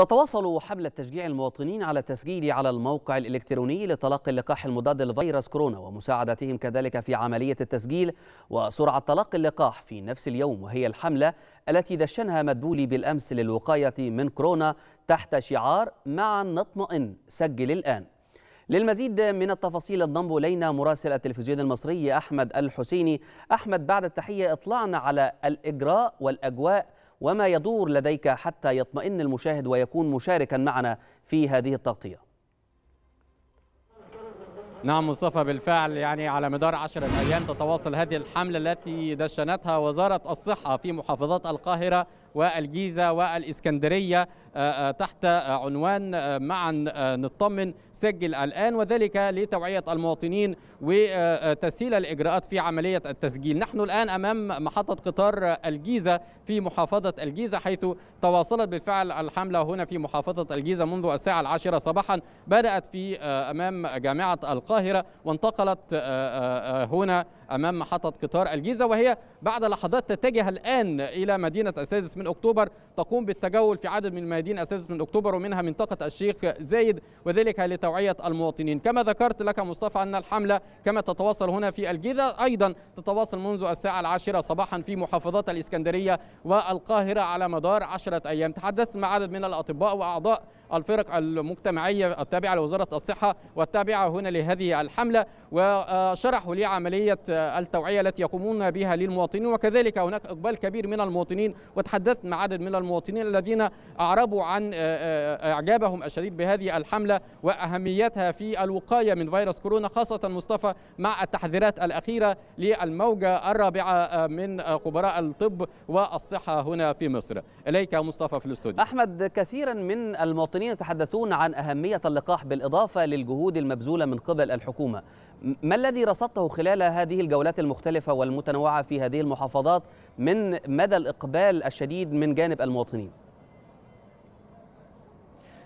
تتواصل حملة تشجيع المواطنين على التسجيل على الموقع الإلكتروني لتلقي اللقاح المضاد لفيروس كورونا ومساعدتهم كذلك في عملية التسجيل وسرعة تلقي اللقاح في نفس اليوم وهي الحملة التي دشنها مدبولي بالأمس للوقاية من كورونا تحت شعار معا نطمئن سجل الآن للمزيد من التفاصيل انضم الينا مراسل التلفزيون المصري احمد الحسيني احمد بعد التحيه اطلعنا على الاجراء والاجواء وما يدور لديك حتى يطمئن المشاهد ويكون مشاركا معنا في هذه التغطيه نعم مصطفى بالفعل يعني على مدار عشر أيام تتواصل هذه الحملة التي دشنتها وزارة الصحة في محافظات القاهرة والجيزة والإسكندرية آه، آه، تحت آه، عنوان معا نطمن سجل الآن وذلك لتوعية المواطنين وتسهيل الإجراءات في عملية التسجيل نحن الآن أمام محطة قطار الجيزة في محافظة الجيزة حيث تواصلت بالفعل الحملة هنا في محافظة الجيزة منذ الساعة العاشرة صباحا بدأت في أمام جامعة القاهرة وانتقلت هنا أمام محطة قطار الجيزة وهي بعد لحظات تتجه الآن إلى مدينة السادس من أكتوبر تقوم بالتجول في عدد من الميادين السادس من أكتوبر ومنها منطقة الشيخ زايد وذلك لتوعية المواطنين كما ذكرت لك مصطفى أن الحملة كما تتواصل هنا في الجيزة أيضا تتواصل منذ الساعة العاشرة صباحا في محافظات الإسكندرية والقاهرة على مدار عشرة أيام تحدثت مع عدد من الأطباء وأعضاء الفرق المجتمعية التابعة لوزارة الصحة والتابعة هنا لهذه الحملة وشرحوا لي عملية التوعية التي يقومون بها للمواطنين وكذلك هناك إقبال كبير من المواطنين وتحدثت مع عدد من المواطنين الذين أعربوا عن آه، آه، آه، إعجابهم الشديد بهذه الحملة وأهميتها في الوقاية من فيروس كورونا خاصة مصطفى مع التحذيرات الأخيرة للموجة الرابعة من خبراء الطب والصحة هنا في مصر إليك مصطفى في الاستوديو أحمد كثيرا من المواطنين المواطنين يتحدثون عن أهمية اللقاح بالإضافة للجهود المبذولة من قبل الحكومة ما الذي رصدته خلال هذه الجولات المختلفة والمتنوعة في هذه المحافظات من مدى الإقبال الشديد من جانب المواطنين؟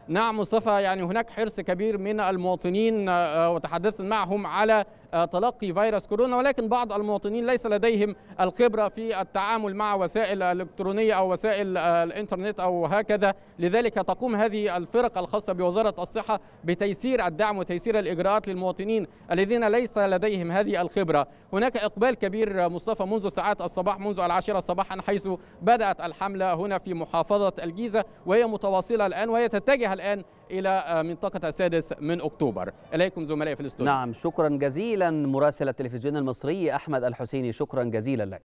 نعم مصطفى يعني هناك حرص كبير من المواطنين آه، آه، وتحدثت معهم على آه، تلقي فيروس كورونا ولكن بعض المواطنين ليس لديهم الخبرة في التعامل مع وسائل إلكترونية أو وسائل الإنترنت أو هكذا لذلك تقوم هذه الفرق الخاصة بوزارة الصحة بتيسير الدعم وتيسير الإجراءات للمواطنين الذين ليس لديهم هذه الخبرة هناك إقبال كبير مصطفى منذ ساعات الصباح منذ العاشرة صباحا حيث بدأت الحملة هنا في محافظة الجيزة وهي متواصلة الآن وهي تتجه الآن إلى آه، منطقة السادس من أكتوبر إليكم زملائي في الاستوديو نعم شكرا جزيلا مراسل التلفزيون المصري أحمد الحسيني شكرا جزيلا لك